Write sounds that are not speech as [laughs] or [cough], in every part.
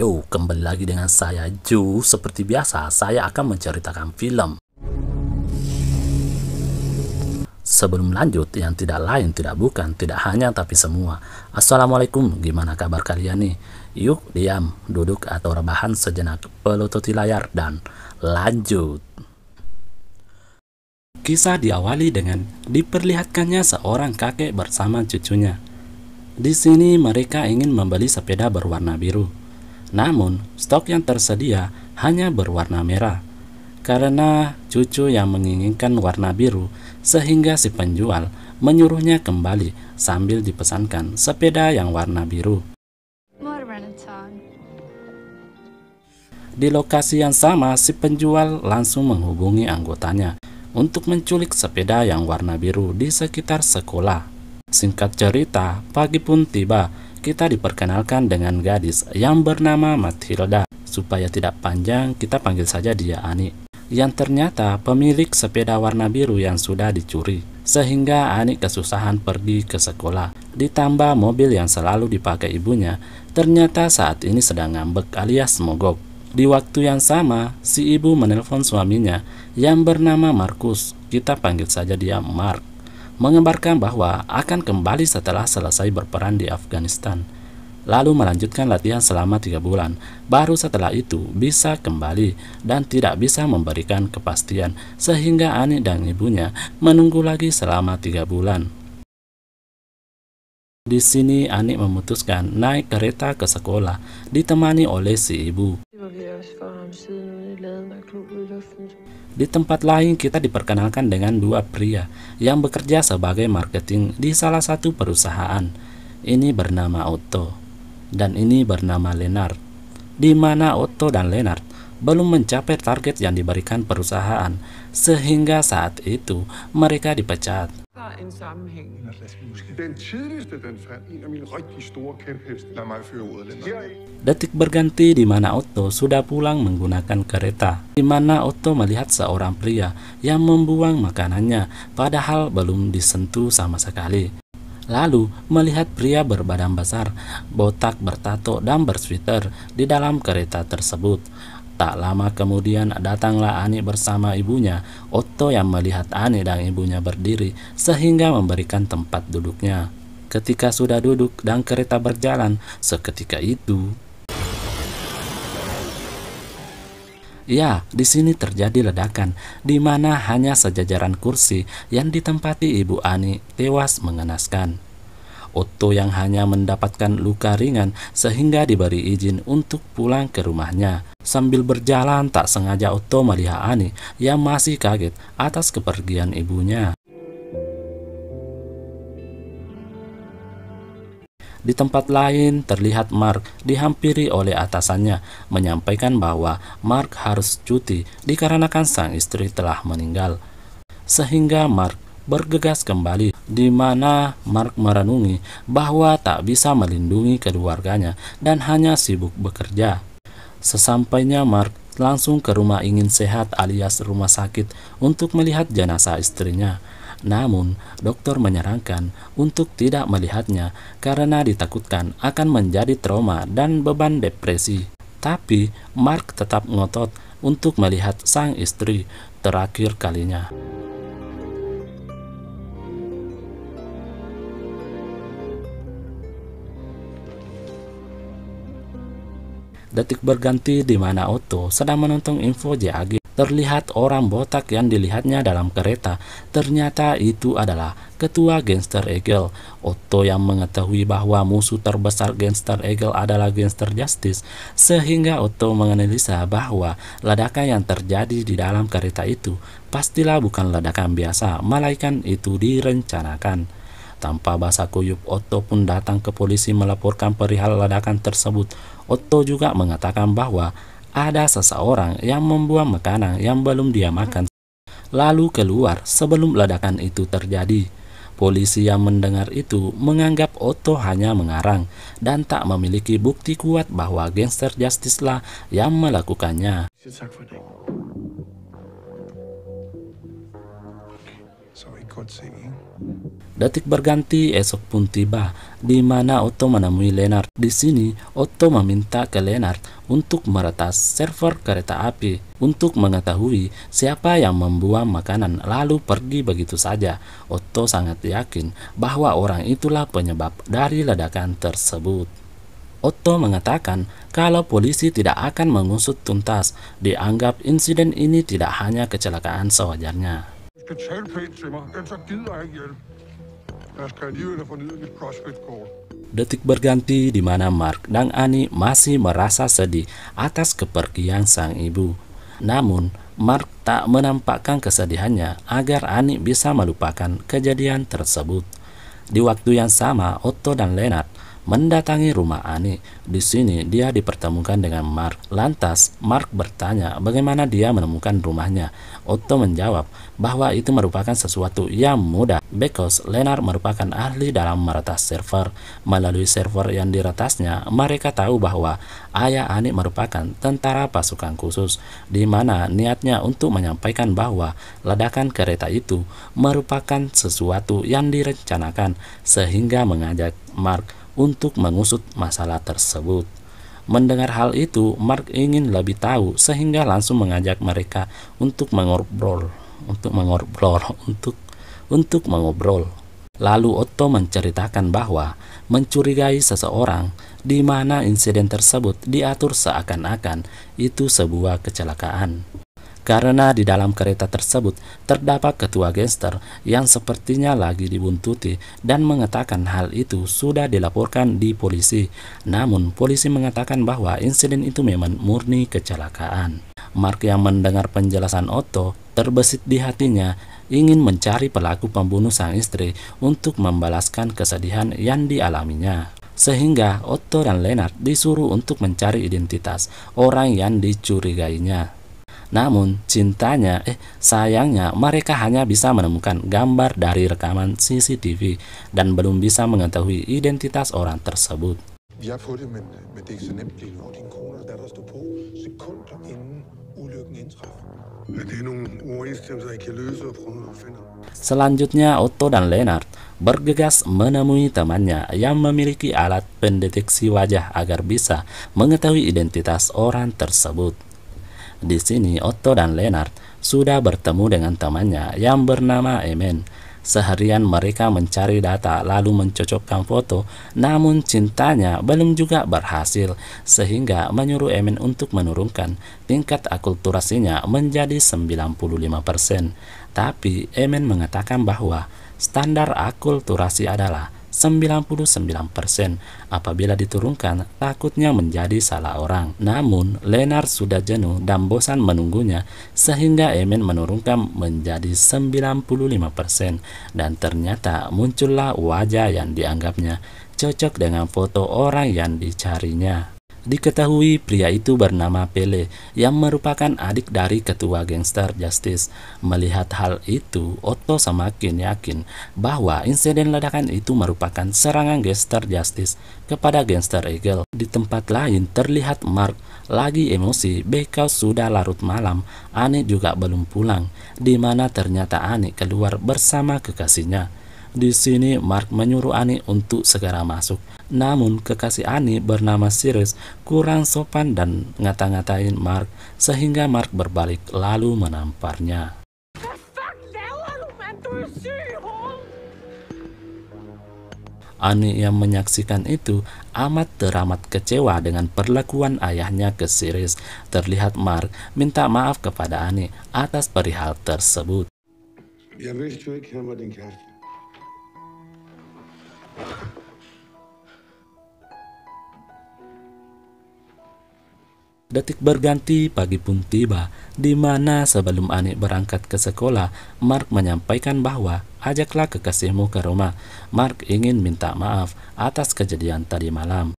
Yo, kembali lagi dengan saya Ju. Seperti biasa, saya akan menceritakan film. Sebelum lanjut, yang tidak lain, tidak bukan, tidak hanya, tapi semua. Assalamualaikum, gimana kabar kalian nih? Yuk, diam, duduk atau rebahan sejenak, pelututi layar, dan lanjut. Kisah diawali dengan diperlihatkannya seorang kakek bersama cucunya. Di sini mereka ingin membeli sepeda berwarna biru. Namun, stok yang tersedia hanya berwarna merah karena cucu yang menginginkan warna biru sehingga si penjual menyuruhnya kembali sambil dipesankan sepeda yang warna biru. Di lokasi yang sama, si penjual langsung menghubungi anggotanya untuk menculik sepeda yang warna biru di sekitar sekolah. Singkat cerita, pagi pun tiba kita diperkenalkan dengan gadis yang bernama Matilda. Supaya tidak panjang, kita panggil saja dia Ani. Yang ternyata pemilik sepeda warna biru yang sudah dicuri. Sehingga Ani kesusahan pergi ke sekolah. Ditambah mobil yang selalu dipakai ibunya, ternyata saat ini sedang ngambek alias mogok. Di waktu yang sama, si ibu menelpon suaminya yang bernama Markus. Kita panggil saja dia Mark mengembarkan bahwa akan kembali setelah selesai berperan di Afghanistan, lalu melanjutkan latihan selama tiga bulan. Baru setelah itu bisa kembali dan tidak bisa memberikan kepastian, sehingga Ani dan ibunya menunggu lagi selama tiga bulan. Di sini Ani memutuskan naik kereta ke sekolah, ditemani oleh si ibu. Di tempat lain kita diperkenalkan dengan dua pria yang bekerja sebagai marketing di salah satu perusahaan. Ini bernama Otto dan ini bernama Leonard. Di mana Otto dan Leonard belum mencapai target yang diberikan perusahaan sehingga saat itu mereka dipecat. Detik berganti di mana Otto sudah pulang menggunakan kereta, di mana Otto melihat seorang pria yang membuang makanannya padahal belum disentuh sama sekali. Lalu melihat pria berbadan besar, botak bertato dan bersweater di dalam kereta tersebut. Tak lama kemudian datanglah Ani bersama ibunya. Otto yang melihat Ani dan ibunya berdiri sehingga memberikan tempat duduknya. Ketika sudah duduk dan kereta berjalan, seketika itu Ya, di sini terjadi ledakan, di mana hanya sejajaran kursi yang ditempati Ibu Ani tewas mengenaskan. Otto yang hanya mendapatkan luka ringan sehingga diberi izin untuk pulang ke rumahnya. Sambil berjalan tak sengaja Otto melihat Ani yang masih kaget atas kepergian ibunya. Di tempat lain, terlihat Mark dihampiri oleh atasannya, menyampaikan bahwa Mark harus cuti dikarenakan sang istri telah meninggal. Sehingga Mark bergegas kembali di mana Mark merenungi bahwa tak bisa melindungi keluarganya dan hanya sibuk bekerja. Sesampainya Mark langsung ke rumah ingin sehat alias rumah sakit untuk melihat jenazah istrinya. Namun, dokter menyarankan untuk tidak melihatnya karena ditakutkan akan menjadi trauma dan beban depresi. Tapi, Mark tetap ngotot untuk melihat sang istri terakhir kalinya. Detik berganti di mana Otto sedang menonton info JAG. Terlihat orang botak yang dilihatnya dalam kereta. Ternyata itu adalah ketua gangster Eagle. Otto yang mengetahui bahwa musuh terbesar gangster Eagle adalah gangster Justice. Sehingga Otto menganalisa bahwa ledakan yang terjadi di dalam kereta itu pastilah bukan ledakan biasa, melainkan itu direncanakan. Tanpa basa kuyup, Otto pun datang ke polisi melaporkan perihal ledakan tersebut. Otto juga mengatakan bahwa ada seseorang yang membuang makanan yang belum dia makan lalu keluar sebelum ledakan itu terjadi. Polisi yang mendengar itu menganggap Otto hanya mengarang dan tak memiliki bukti kuat bahwa gangster Justice lah yang melakukannya. So Detik berganti, esok pun tiba, di mana Otto menemui Leonard. Di sini, Otto meminta ke Leonard untuk meretas server kereta api untuk mengetahui siapa yang membuang makanan lalu pergi begitu saja. Otto sangat yakin bahwa orang itulah penyebab dari ledakan tersebut. Otto mengatakan kalau polisi tidak akan mengusut tuntas, dianggap insiden ini tidak hanya kecelakaan sewajarnya skal pænt til mig, ellers så gider jeg ikke hjælp. Jeg skal alligevel have fornyet mit CrossFit-kort. Detik berganti di mana Mark dan Ani masih merasa sedih atas kepergian sang ibu. Namun, Mark tak menampakkan kesedihannya agar Ani bisa melupakan kejadian tersebut. Di waktu yang sama, Otto dan Leonard mendatangi rumah Ani. Di sini dia dipertemukan dengan Mark. Lantas Mark bertanya bagaimana dia menemukan rumahnya. Otto menjawab bahwa itu merupakan sesuatu yang mudah because Leonard merupakan ahli dalam meretas server. Melalui server yang diretasnya, mereka tahu bahwa ayah Ani merupakan tentara pasukan khusus di mana niatnya untuk menyampaikan bahwa ledakan kereta itu merupakan sesuatu yang direncanakan sehingga mengajak Mark untuk mengusut masalah tersebut. Mendengar hal itu, Mark ingin lebih tahu sehingga langsung mengajak mereka untuk mengobrol, untuk mengobrol, [laughs] untuk untuk mengobrol. Lalu Otto menceritakan bahwa mencurigai seseorang di mana insiden tersebut diatur seakan-akan itu sebuah kecelakaan karena di dalam kereta tersebut terdapat ketua gangster yang sepertinya lagi dibuntuti dan mengatakan hal itu sudah dilaporkan di polisi. Namun polisi mengatakan bahwa insiden itu memang murni kecelakaan. Mark yang mendengar penjelasan Otto terbesit di hatinya ingin mencari pelaku pembunuh sang istri untuk membalaskan kesedihan yang dialaminya. Sehingga Otto dan Leonard disuruh untuk mencari identitas orang yang dicurigainya. Namun, cintanya, eh sayangnya mereka hanya bisa menemukan gambar dari rekaman CCTV dan belum bisa mengetahui identitas orang tersebut. Selanjutnya Otto dan Leonard bergegas menemui temannya yang memiliki alat pendeteksi wajah agar bisa mengetahui identitas orang tersebut. Di sini Otto dan Leonard sudah bertemu dengan temannya yang bernama Emen. Seharian mereka mencari data lalu mencocokkan foto, namun cintanya belum juga berhasil sehingga menyuruh Emen untuk menurunkan tingkat akulturasinya menjadi 95%. Tapi Emen mengatakan bahwa standar akulturasi adalah 99% apabila diturunkan takutnya menjadi salah orang. Namun, Lenar sudah jenuh dan bosan menunggunya sehingga Emen menurunkan menjadi 95% dan ternyata muncullah wajah yang dianggapnya cocok dengan foto orang yang dicarinya. Diketahui pria itu bernama Pele yang merupakan adik dari ketua gangster Justice. Melihat hal itu, Otto semakin yakin bahwa insiden ledakan itu merupakan serangan gangster Justice kepada gangster Eagle. Di tempat lain terlihat Mark lagi emosi bekal sudah larut malam, Ani juga belum pulang, di mana ternyata Ani keluar bersama kekasihnya. Di sini Mark menyuruh Ani untuk segera masuk namun kekasih Ani bernama Sirius kurang sopan dan ngata-ngatain Mark sehingga Mark berbalik lalu menamparnya. Ani yang menyaksikan itu amat teramat kecewa dengan perlakuan ayahnya ke Siris. Terlihat Mark minta maaf kepada Ani atas perihal tersebut. Ya, Detik berganti, pagi pun tiba, di mana sebelum Anik berangkat ke sekolah, Mark menyampaikan bahwa ajaklah kekasihmu ke rumah. Mark ingin minta maaf atas kejadian tadi malam.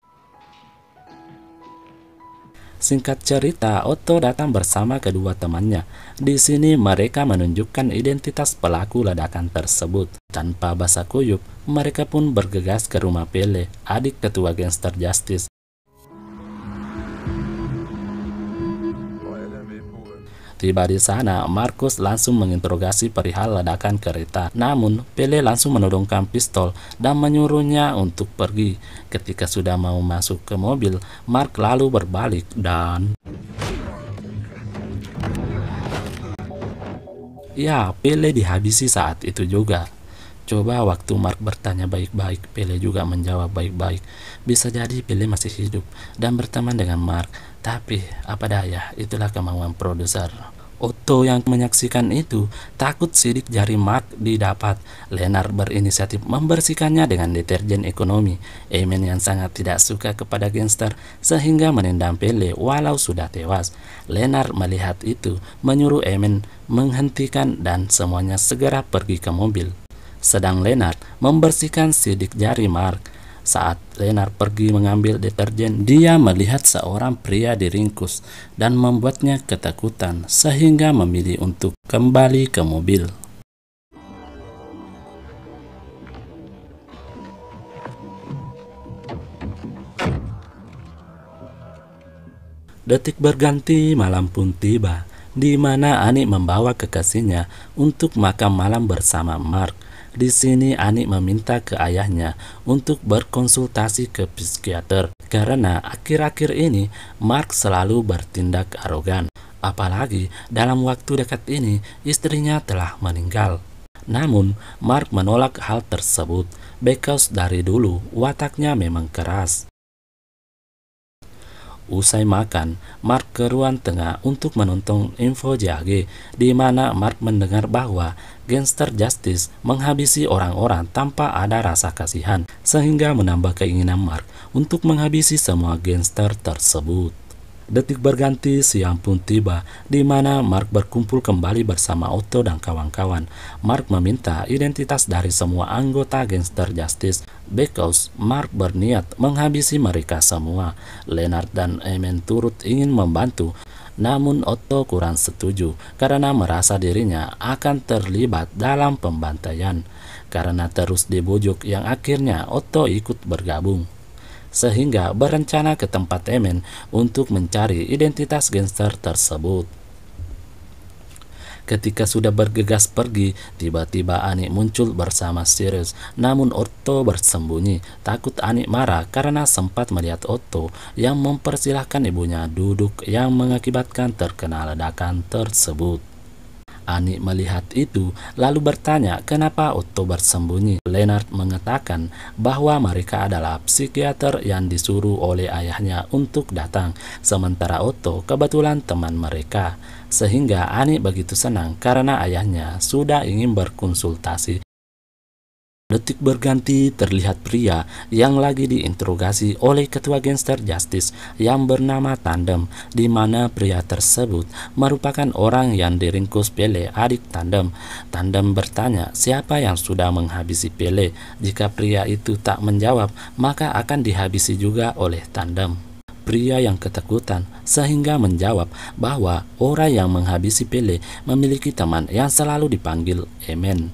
Singkat cerita, Otto datang bersama kedua temannya. Di sini mereka menunjukkan identitas pelaku ledakan tersebut. Tanpa basa kuyup, mereka pun bergegas ke rumah Pele, adik ketua gangster Justice. Tiba di sana, Markus langsung menginterogasi perihal ledakan kereta. Namun, Pele langsung menodongkan pistol dan menyuruhnya untuk pergi. Ketika sudah mau masuk ke mobil, Mark lalu berbalik dan... Ya, Pele dihabisi saat itu juga. Coba waktu Mark bertanya baik-baik, Pele juga menjawab baik-baik. Bisa jadi Pele masih hidup dan berteman dengan Mark, tapi apa daya, itulah kemauan produser. Otto yang menyaksikan itu takut sidik jari Mark didapat. Leonard berinisiatif membersihkannya dengan deterjen ekonomi. Emen yang sangat tidak suka kepada gangster sehingga menendang Pele walau sudah tewas. Leonard melihat itu menyuruh Emen menghentikan dan semuanya segera pergi ke mobil sedang Leonard membersihkan sidik jari Mark. Saat Leonard pergi mengambil deterjen, dia melihat seorang pria diringkus dan membuatnya ketakutan sehingga memilih untuk kembali ke mobil. Detik berganti, malam pun tiba, di mana Ani membawa kekasihnya untuk makan malam bersama Mark. Di sini Anik meminta ke ayahnya untuk berkonsultasi ke psikiater karena akhir-akhir ini Mark selalu bertindak arogan. Apalagi dalam waktu dekat ini istrinya telah meninggal. Namun, Mark menolak hal tersebut because dari dulu wataknya memang keras. Usai makan, Mark ke ruang tengah untuk menonton info JAG, di mana Mark mendengar bahwa gangster justice menghabisi orang-orang tanpa ada rasa kasihan, sehingga menambah keinginan Mark untuk menghabisi semua gangster tersebut. Detik berganti, siang pun tiba, di mana Mark berkumpul kembali bersama Otto dan kawan-kawan. Mark meminta identitas dari semua anggota gangster justice Because Mark berniat menghabisi mereka semua. Leonard dan Emen turut ingin membantu, namun Otto kurang setuju karena merasa dirinya akan terlibat dalam pembantaian. Karena terus dibujuk yang akhirnya Otto ikut bergabung. Sehingga berencana ke tempat Emen untuk mencari identitas gangster tersebut. Ketika sudah bergegas pergi, tiba-tiba Ani muncul bersama Sirius. Namun Otto bersembunyi, takut Ani marah karena sempat melihat Otto yang mempersilahkan ibunya duduk yang mengakibatkan terkena ledakan tersebut. Ani melihat itu, lalu bertanya kenapa Otto bersembunyi. Leonard mengatakan bahwa mereka adalah psikiater yang disuruh oleh ayahnya untuk datang, sementara Otto kebetulan teman mereka sehingga Ani begitu senang karena ayahnya sudah ingin berkonsultasi. Detik berganti terlihat pria yang lagi diinterogasi oleh ketua gangster justice yang bernama Tandem, di mana pria tersebut merupakan orang yang diringkus Pele adik Tandem. Tandem bertanya siapa yang sudah menghabisi Pele. Jika pria itu tak menjawab, maka akan dihabisi juga oleh Tandem pria yang ketakutan sehingga menjawab bahwa orang yang menghabisi Pele memiliki teman yang selalu dipanggil Emen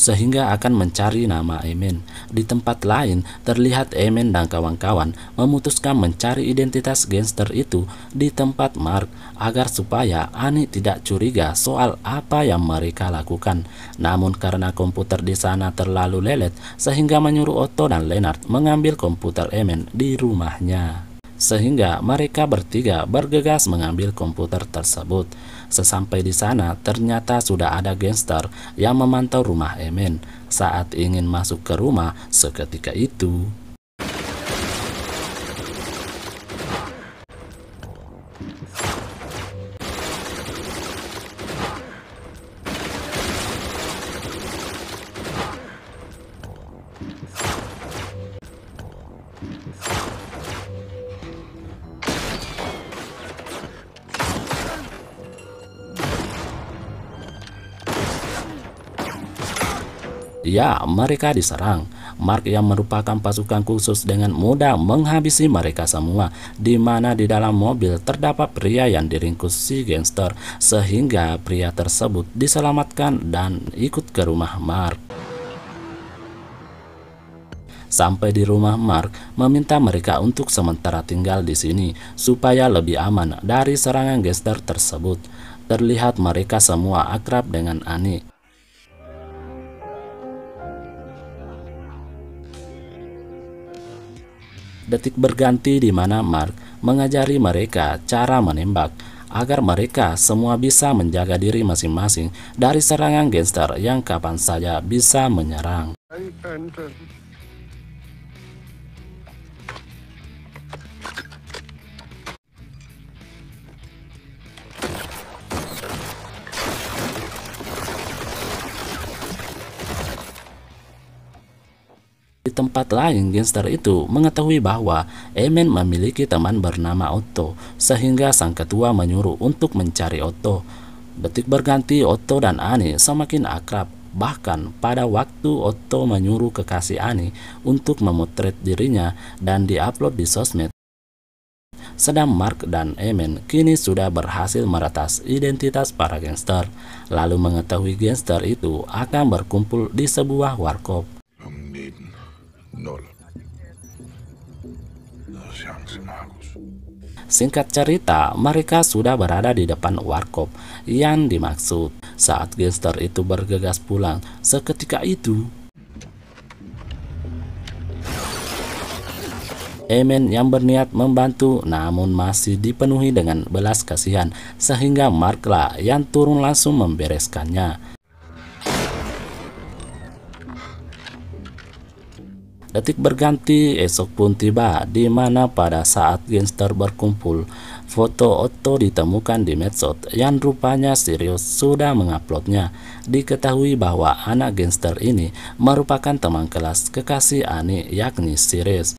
sehingga akan mencari nama Emen. Di tempat lain, terlihat Emen dan kawan-kawan memutuskan mencari identitas gangster itu di tempat Mark agar supaya Ani tidak curiga soal apa yang mereka lakukan. Namun karena komputer di sana terlalu lelet, sehingga menyuruh Otto dan Leonard mengambil komputer Emen di rumahnya sehingga mereka bertiga bergegas mengambil komputer tersebut. Sesampai di sana, ternyata sudah ada gangster yang memantau rumah Emin. Saat ingin masuk ke rumah, seketika itu Ya, mereka diserang. Mark yang merupakan pasukan khusus dengan mudah menghabisi mereka semua, di mana di dalam mobil terdapat pria yang diringkus si gangster, sehingga pria tersebut diselamatkan dan ikut ke rumah Mark. Sampai di rumah Mark, meminta mereka untuk sementara tinggal di sini supaya lebih aman dari serangan gangster tersebut. Terlihat mereka semua akrab dengan Ani. detik berganti di mana Mark mengajari mereka cara menembak agar mereka semua bisa menjaga diri masing-masing dari serangan gangster yang kapan saja bisa menyerang. Di tempat lain, gangster itu mengetahui bahwa Emen memiliki teman bernama Otto, sehingga sang ketua menyuruh untuk mencari Otto. Detik berganti, Otto dan Ani semakin akrab. Bahkan pada waktu Otto menyuruh kekasih Ani untuk memotret dirinya dan diupload di sosmed, sedang Mark dan Emen kini sudah berhasil meretas identitas para gangster, lalu mengetahui gangster itu akan berkumpul di sebuah warkop. Singkat cerita, mereka sudah berada di depan warkop yang dimaksud. Saat gangster itu bergegas pulang, seketika itu Emen yang berniat membantu namun masih dipenuhi dengan belas kasihan sehingga Markla yang turun langsung membereskannya. Detik berganti, esok pun tiba, di mana pada saat gangster berkumpul, foto Otto ditemukan di medsos yang rupanya Sirius sudah menguploadnya. Diketahui bahwa anak gangster ini merupakan teman kelas kekasih Ani yakni Sirius.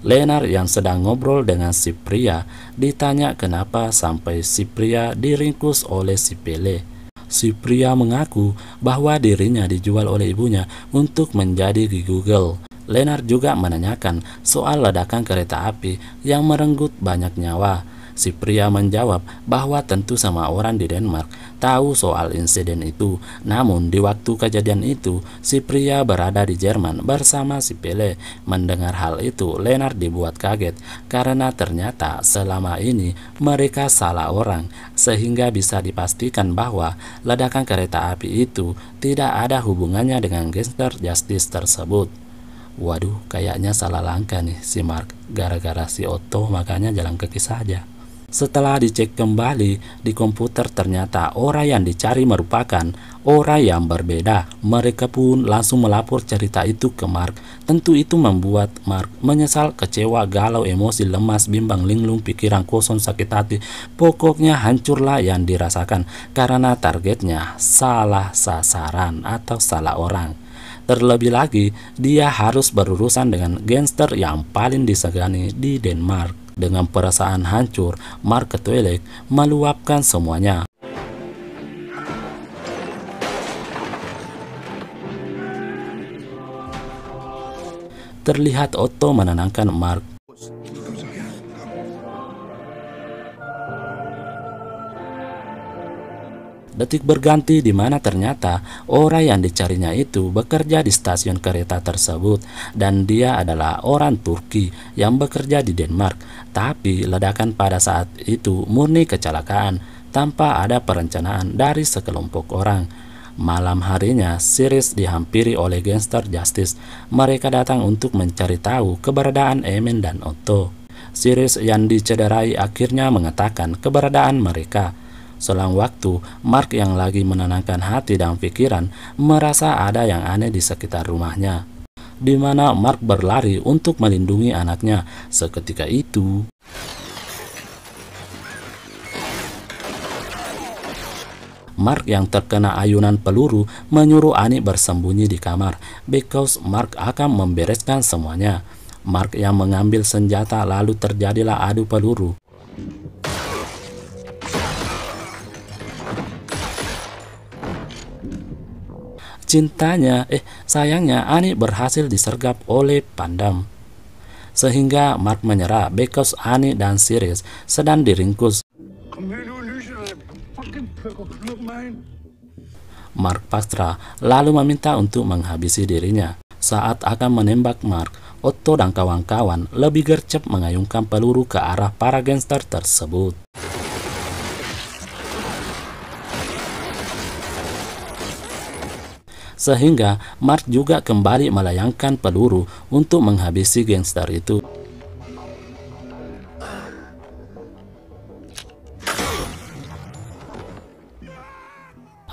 Leonard yang sedang ngobrol dengan si pria ditanya kenapa sampai si pria diringkus oleh si Pele si pria mengaku bahwa dirinya dijual oleh ibunya untuk menjadi gigi Google. Leonard juga menanyakan soal ledakan kereta api yang merenggut banyak nyawa. Si pria menjawab bahwa tentu sama orang di Denmark tahu soal insiden itu. Namun di waktu kejadian itu, si pria berada di Jerman bersama si Pele. Mendengar hal itu, Leonard dibuat kaget karena ternyata selama ini mereka salah orang sehingga bisa dipastikan bahwa ledakan kereta api itu tidak ada hubungannya dengan gangster justice tersebut. Waduh, kayaknya salah langkah nih si Mark. Gara-gara si Otto makanya jalan kaki saja. Setelah dicek kembali di komputer ternyata orang yang dicari merupakan orang yang berbeda. Mereka pun langsung melapor cerita itu ke Mark. Tentu itu membuat Mark menyesal, kecewa, galau, emosi, lemas, bimbang, linglung, pikiran kosong, sakit hati. Pokoknya hancurlah yang dirasakan karena targetnya salah sasaran atau salah orang. Terlebih lagi, dia harus berurusan dengan gangster yang paling disegani di Denmark. Dengan perasaan hancur, Mark Twilek meluapkan semuanya. Terlihat Otto menenangkan Mark. Detik berganti di mana ternyata orang yang dicarinya itu bekerja di stasiun kereta tersebut dan dia adalah orang Turki yang bekerja di Denmark. Tapi ledakan pada saat itu murni kecelakaan tanpa ada perencanaan dari sekelompok orang. Malam harinya, Siris dihampiri oleh gangster Justice. Mereka datang untuk mencari tahu keberadaan Emin dan Otto. Siris yang dicederai akhirnya mengatakan keberadaan mereka. Selang waktu, Mark yang lagi menenangkan hati dan pikiran merasa ada yang aneh di sekitar rumahnya. Di mana Mark berlari untuk melindungi anaknya seketika itu. Mark yang terkena ayunan peluru menyuruh Ani bersembunyi di kamar because Mark akan membereskan semuanya. Mark yang mengambil senjata lalu terjadilah adu peluru. Cintanya, eh sayangnya Ani berhasil disergap oleh Pandam. Sehingga Mark menyerah because Ani dan Sirius sedang diringkus. Mark Pastra lalu meminta untuk menghabisi dirinya. Saat akan menembak Mark, Otto dan kawan-kawan lebih gercep mengayunkan peluru ke arah para gangster tersebut. sehingga Mark juga kembali melayangkan peluru untuk menghabisi gangster itu.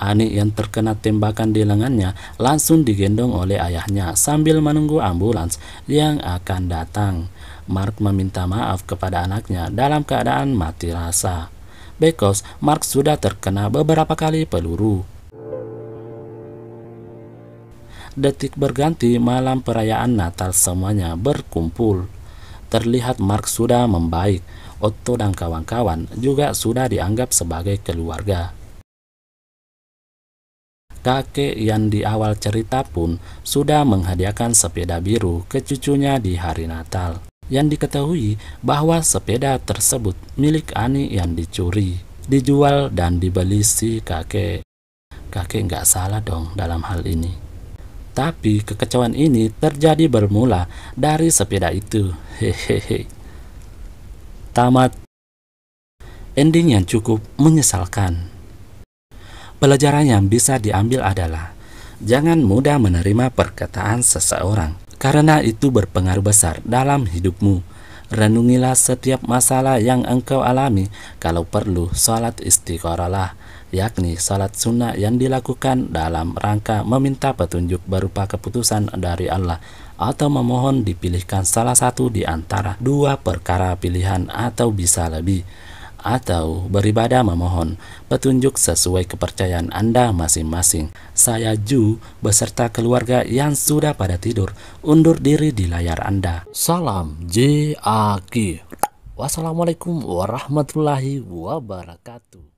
Ani yang terkena tembakan di lengannya langsung digendong oleh ayahnya sambil menunggu ambulans yang akan datang. Mark meminta maaf kepada anaknya dalam keadaan mati rasa. Because Mark sudah terkena beberapa kali peluru. Detik berganti malam perayaan Natal semuanya berkumpul. Terlihat Mark sudah membaik, Otto dan kawan-kawan juga sudah dianggap sebagai keluarga. Kakek yang di awal cerita pun sudah menghadiahkan sepeda biru ke cucunya di hari Natal. Yang diketahui bahwa sepeda tersebut milik Ani yang dicuri, dijual dan dibeli si kakek. Kakek nggak salah dong dalam hal ini. Tapi kekecewaan ini terjadi bermula dari sepeda itu. Hehehe. Tamat. Ending yang cukup menyesalkan. Pelajaran yang bisa diambil adalah jangan mudah menerima perkataan seseorang karena itu berpengaruh besar dalam hidupmu. Renungilah setiap masalah yang engkau alami, kalau perlu salat istiqoralah yakni salat sunnah yang dilakukan dalam rangka meminta petunjuk berupa keputusan dari Allah atau memohon dipilihkan salah satu di antara dua perkara pilihan atau bisa lebih atau beribadah memohon petunjuk sesuai kepercayaan Anda masing-masing. Saya Ju beserta keluarga yang sudah pada tidur undur diri di layar Anda. Salam JAK. Wassalamualaikum warahmatullahi wabarakatuh.